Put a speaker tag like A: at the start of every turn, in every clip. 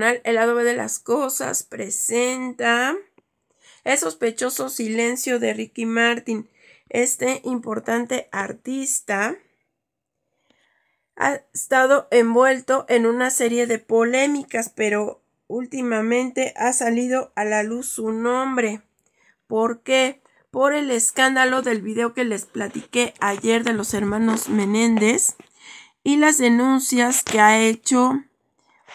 A: El Adobe de las cosas presenta El sospechoso silencio de Ricky Martin. Este importante artista ha estado envuelto en una serie de polémicas, pero últimamente ha salido a la luz su nombre. ¿Por qué? Por el escándalo del video que les platiqué ayer de los hermanos Menéndez y las denuncias que ha hecho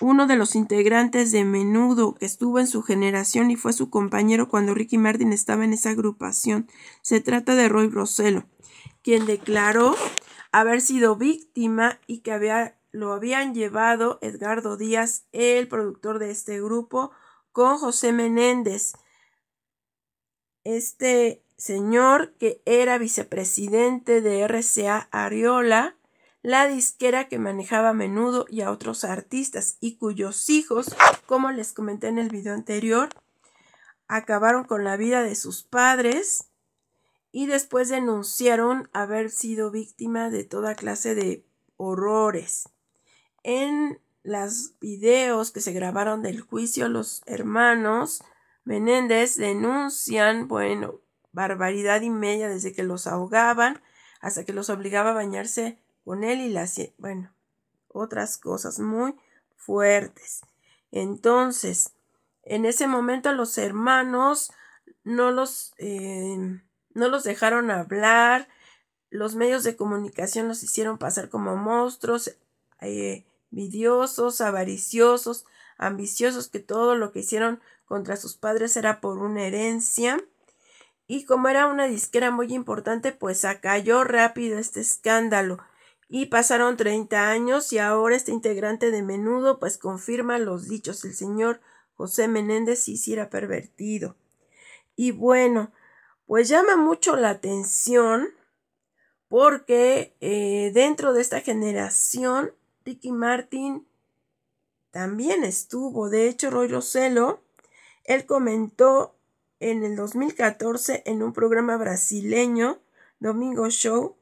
A: uno de los integrantes de Menudo que estuvo en su generación y fue su compañero cuando Ricky Martin estaba en esa agrupación. Se trata de Roy Rossello, quien declaró haber sido víctima y que lo habían llevado Edgardo Díaz, el productor de este grupo, con José Menéndez. Este señor que era vicepresidente de RCA Ariola la disquera que manejaba a menudo y a otros artistas y cuyos hijos, como les comenté en el video anterior, acabaron con la vida de sus padres y después denunciaron haber sido víctima de toda clase de horrores. En los videos que se grabaron del juicio, los hermanos Menéndez denuncian, bueno, barbaridad y desde que los ahogaban hasta que los obligaba a bañarse con él y las, bueno, otras cosas muy fuertes. Entonces, en ese momento los hermanos no los, em, no los dejaron hablar, los medios de comunicación los hicieron pasar como monstruos, eh, avariciosos, ambiciosos, que todo lo que hicieron contra sus padres era por una herencia. Y como era una disquera muy importante, pues acalló rápido este escándalo. Y pasaron 30 años y ahora este integrante de menudo pues confirma los dichos del señor José Menéndez si era pervertido. Y bueno, pues llama mucho la atención porque eh, dentro de esta generación Ricky Martin también estuvo. De hecho, Roy Roselo, él comentó en el 2014 en un programa brasileño, Domingo Show,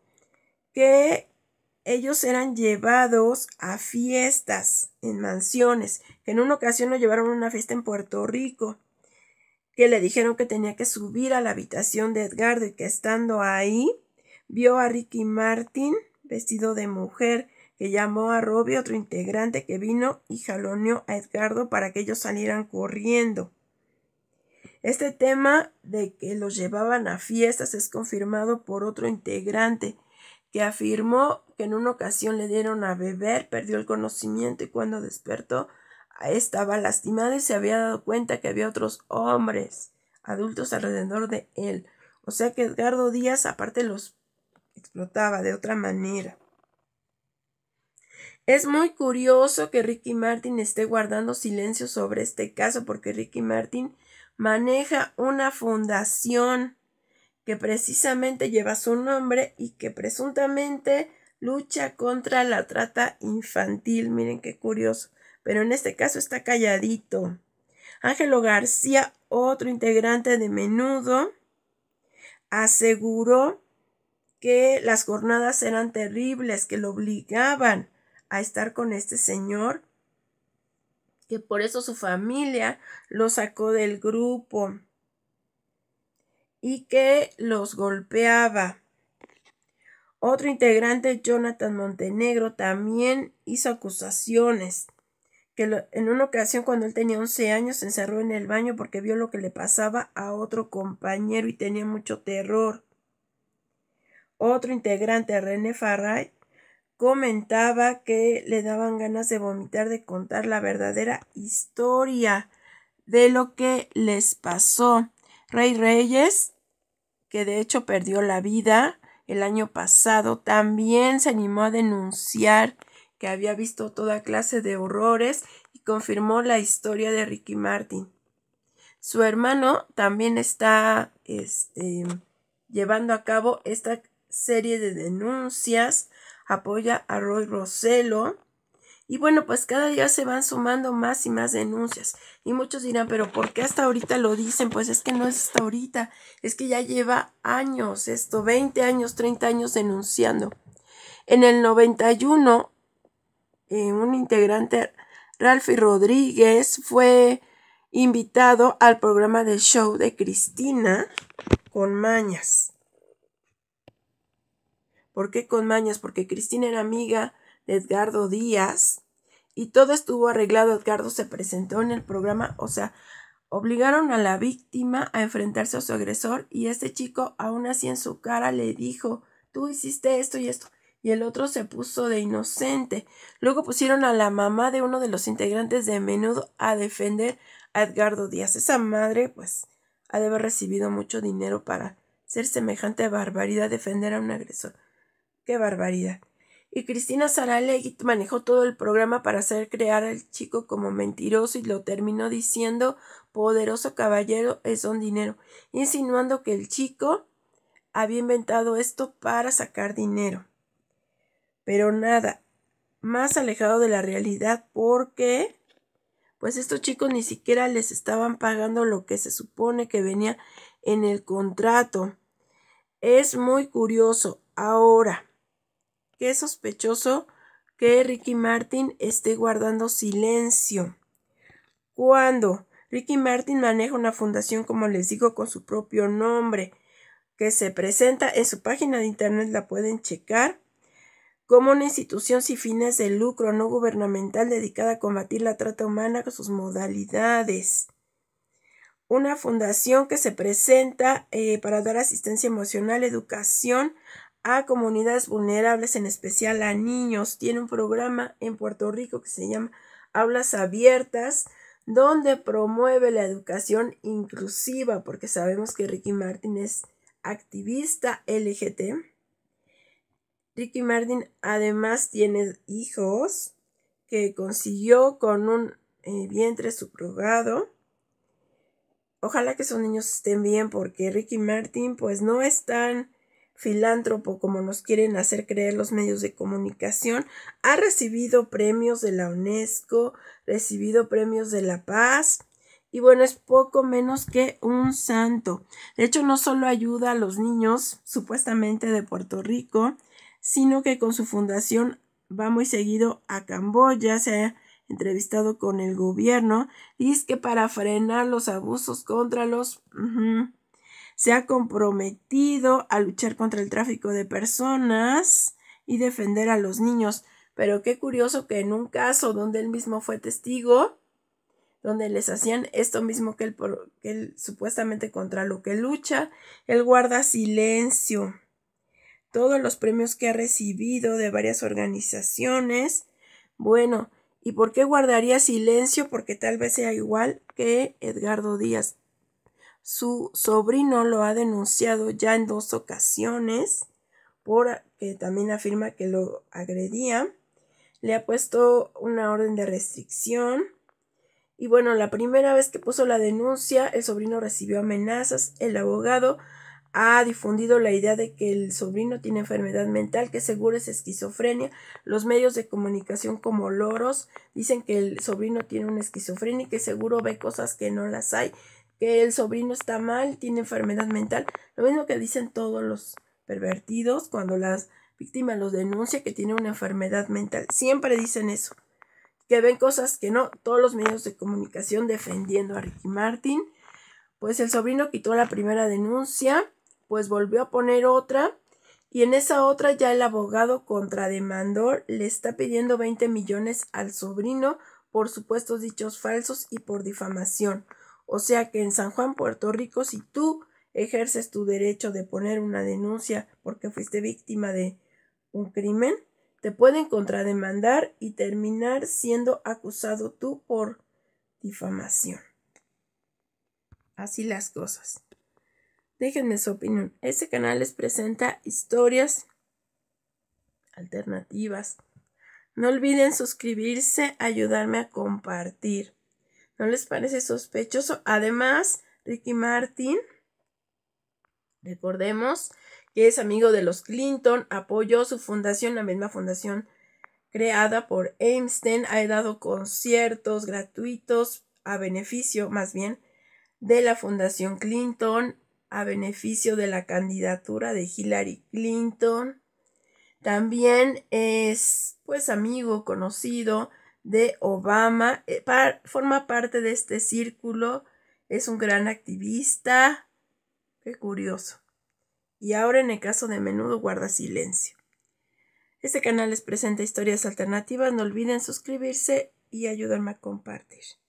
A: que ellos eran llevados a fiestas en mansiones, que en una ocasión lo llevaron a una fiesta en Puerto Rico, que le dijeron que tenía que subir a la habitación de Edgardo y que estando ahí vio a Ricky Martin vestido de mujer, que llamó a Robbie, otro integrante que vino y jaloneó a Edgardo para que ellos salieran corriendo. Este tema de que los llevaban a fiestas es confirmado por otro integrante que afirmó que en una ocasión le dieron a beber, perdió el conocimiento y cuando despertó ah, estaba lastimado y se había dado cuenta que había otros hombres adultos alrededor de él. O sea que Edgardo Díaz aparte los explotaba de otra manera. Es muy curioso que Ricky Martin esté guardando silencio sobre este caso porque Ricky Martin maneja una fundación que precisamente lleva su nombre y que presuntamente lucha contra la trata infantil. Miren qué curioso. Pero en este caso está calladito. Ángelo García, otro integrante de menudo, aseguró que las jornadas eran terribles, que lo obligaban a estar con este señor, que por eso su familia lo sacó del grupo y que los golpeaba. Otro integrante, Jonathan Montenegro, también hizo acusaciones que en una ocasión cuando él tenía 11 años se encerró en el baño porque vio lo que le pasaba a otro compañero y tenía mucho terror. Otro integrante, René Farray, comentaba que le daban ganas de vomitar de contar la verdadera historia de lo que les pasó. Rey Reyes que de hecho perdió la vida el año pasado, también se animó a denunciar que había visto toda clase de horrores y confirmó la historia de Ricky Martin. Su hermano también está este, llevando a cabo esta serie de denuncias, apoya a Roy Rosello y bueno, pues cada día se van sumando más y más denuncias. Y muchos dirán, pero ¿por qué hasta ahorita lo dicen? Pues es que no es hasta ahorita, es que ya lleva años esto, 20 años, 30 años denunciando. En el 91, eh, un integrante, Ralphie Rodríguez, fue invitado al programa del show de Cristina con Mañas. ¿Por qué con Mañas? Porque Cristina era amiga Edgardo Díaz y todo estuvo arreglado. Edgardo se presentó en el programa, o sea, obligaron a la víctima a enfrentarse a su agresor y este chico aún así en su cara le dijo, tú hiciste esto y esto. Y el otro se puso de inocente. Luego pusieron a la mamá de uno de los integrantes de menudo a defender a Edgardo Díaz. Esa madre, pues, ha de haber recibido mucho dinero para ser semejante barbaridad defender a un agresor. ¡Qué barbaridad! y Cristina Saralegui manejó todo el programa para hacer crear al chico como mentiroso y lo terminó diciendo poderoso caballero es un dinero, insinuando que el chico había inventado esto para sacar dinero. Pero nada, más alejado de la realidad porque pues estos chicos ni siquiera les estaban pagando lo que se supone que venía en el contrato. Es muy curioso. Ahora, que es sospechoso que Ricky Martin esté guardando silencio. Cuando Ricky Martin maneja una fundación, como les digo, con su propio nombre, que se presenta en su página de internet, la pueden checar, como una institución sin fines de lucro no gubernamental dedicada a combatir la trata humana con sus modalidades. Una fundación que se presenta eh, para dar asistencia emocional, educación a comunidades vulnerables, en especial a niños. Tiene un programa en Puerto Rico que se llama Aulas Abiertas, donde promueve la educación inclusiva, porque sabemos que Ricky Martin es activista LGT. Ricky Martin además tiene hijos que consiguió con un eh, vientre subrogado. Ojalá que esos niños estén bien porque Ricky Martin pues no están filántropo, como nos quieren hacer creer los medios de comunicación, ha recibido premios de la UNESCO, recibido premios de la paz, y bueno, es poco menos que un santo. De hecho, no solo ayuda a los niños, supuestamente de Puerto Rico, sino que con su fundación va muy seguido a Camboya, se ha entrevistado con el gobierno, y que para frenar los abusos contra los se ha comprometido a luchar contra el tráfico de personas y defender a los niños. Pero qué curioso que en un caso donde él mismo fue testigo, donde les hacían esto mismo que él, supuestamente contra lo que lucha, él guarda silencio. Todos los premios que ha recibido de varias organizaciones. Bueno, ¿y por qué guardaría silencio? Porque tal vez sea igual que Edgardo Díaz. Su sobrino lo ha denunciado ya en dos ocasiones por que también afirma que lo agredía. Le ha puesto una orden de restricción. Y bueno, la primera vez que puso la denuncia, el sobrino recibió amenazas. El abogado ha difundido la idea de que el sobrino tiene enfermedad mental, que seguro es esquizofrenia. Los medios de comunicación como loros dicen que el sobrino tiene una esquizofrenia y que seguro ve cosas que no las hay que el sobrino está mal, tiene enfermedad mental, lo mismo que dicen todos los pervertidos cuando las víctimas los denuncian que tiene una enfermedad mental, siempre dicen eso, que ven cosas que no, todos los medios de comunicación defendiendo a Ricky Martin, pues el sobrino quitó la primera denuncia, pues volvió a poner otra, y en esa otra ya el abogado contrademandor le está pidiendo 20 millones al sobrino por supuestos dichos falsos y por difamación. O sea que en San Juan, Puerto Rico, si tú ejerces tu derecho de poner una denuncia porque fuiste víctima de un crimen, te pueden contrademandar y terminar siendo acusado tú por difamación. Así las cosas. Déjenme su opinión. Este canal les presenta historias alternativas. No olviden suscribirse, ayudarme a compartir. ¿No les parece sospechoso? Además, Ricky Martin, recordemos que es amigo de los Clinton, apoyó su fundación, la misma fundación creada por Einstein, ha dado conciertos gratuitos a beneficio, más bien, de la Fundación Clinton, a beneficio de la candidatura de Hillary Clinton. También es, pues, amigo, conocido de Obama. Eh, forma parte de este círculo. Es un gran activista. Qué curioso. Y ahora en el caso de menudo guarda silencio. Este canal les presenta historias alternativas. No olviden suscribirse y ayudarme a compartir.